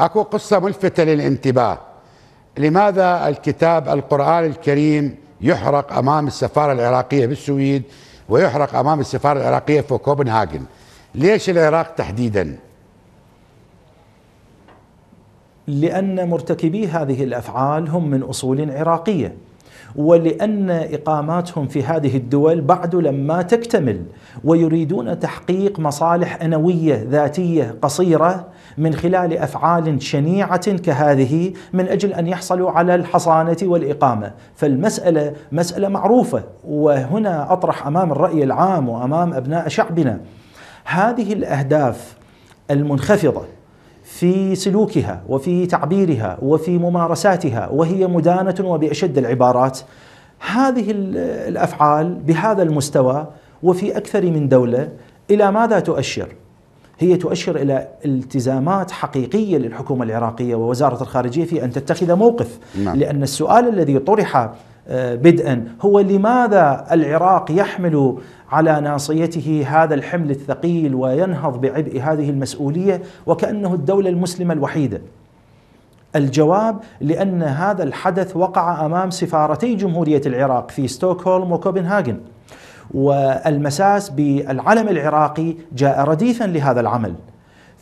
اكو قصه ملفته للانتباه لماذا الكتاب القران الكريم يحرق امام السفاره العراقيه بالسويد ويحرق امام السفاره العراقيه في كوبنهاجن ليش العراق تحديدا لان مرتكبي هذه الافعال هم من اصول عراقيه ولأن إقاماتهم في هذه الدول بعد لما تكتمل ويريدون تحقيق مصالح أنوية ذاتية قصيرة من خلال أفعال شنيعة كهذه من أجل أن يحصلوا على الحصانة والإقامة فالمسألة مسألة معروفة وهنا أطرح أمام الرأي العام وأمام أبناء شعبنا هذه الأهداف المنخفضة في سلوكها وفي تعبيرها وفي ممارساتها وهي مدانة وبأشد العبارات هذه الأفعال بهذا المستوى وفي أكثر من دولة إلى ماذا تؤشر؟ هي تؤشر إلى التزامات حقيقية للحكومة العراقية ووزارة الخارجية في أن تتخذ موقف نعم. لأن السؤال الذي طرح بدءا هو لماذا العراق يحمل على ناصيته هذا الحمل الثقيل وينهض بعبء هذه المسؤوليه وكانه الدوله المسلمه الوحيده الجواب لان هذا الحدث وقع امام سفارتي جمهوريه العراق في ستوكهولم وكوبنهاجن والمساس بالعلم العراقي جاء رديفا لهذا العمل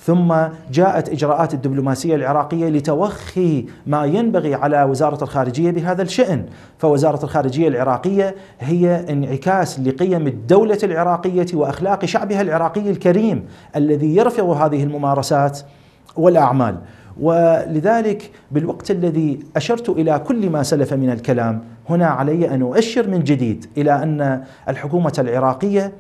ثم جاءت اجراءات الدبلوماسيه العراقيه لتوخي ما ينبغي على وزاره الخارجيه بهذا الشان، فوزاره الخارجيه العراقيه هي انعكاس لقيم الدوله العراقيه واخلاق شعبها العراقي الكريم الذي يرفض هذه الممارسات والاعمال. ولذلك بالوقت الذي اشرت الى كل ما سلف من الكلام، هنا علي ان اؤشر من جديد الى ان الحكومه العراقيه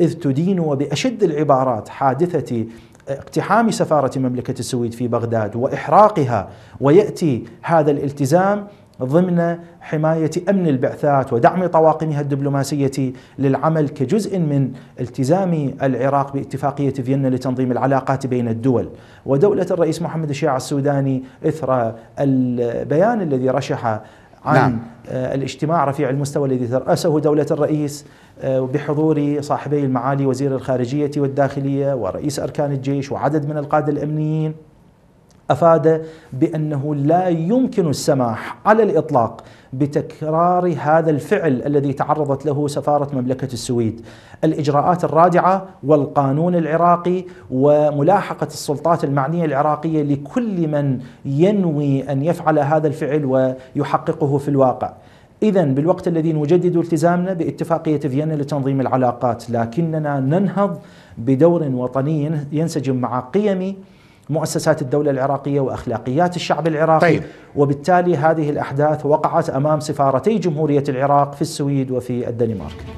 اذ تدين وباشد العبارات حادثه اقتحام سفارة مملكة السويد في بغداد وإحراقها ويأتي هذا الالتزام ضمن حماية أمن البعثات ودعم طواقمها الدبلوماسية للعمل كجزء من التزام العراق باتفاقية فيينا لتنظيم العلاقات بين الدول ودولة الرئيس محمد الشيعة السوداني إثر البيان الذي رشح عن نعم. آه، الاجتماع رفيع المستوى الذي ترأسه دولة الرئيس آه، بحضور صاحبي المعالي وزير الخارجية والداخلية ورئيس أركان الجيش وعدد من القادة الأمنيين أفاد بأنه لا يمكن السماح على الإطلاق بتكرار هذا الفعل الذي تعرضت له سفارة مملكة السويد الإجراءات الرادعة والقانون العراقي وملاحقة السلطات المعنية العراقية لكل من ينوي أن يفعل هذا الفعل ويحققه في الواقع إذا بالوقت الذي نجدد التزامنا باتفاقية فيينا لتنظيم العلاقات لكننا ننهض بدور وطني ينسجم مع قيم مؤسسات الدولة العراقية وأخلاقيات الشعب العراقي طيب. وبالتالي هذه الأحداث وقعت أمام سفارتي جمهورية العراق في السويد وفي الدنمارك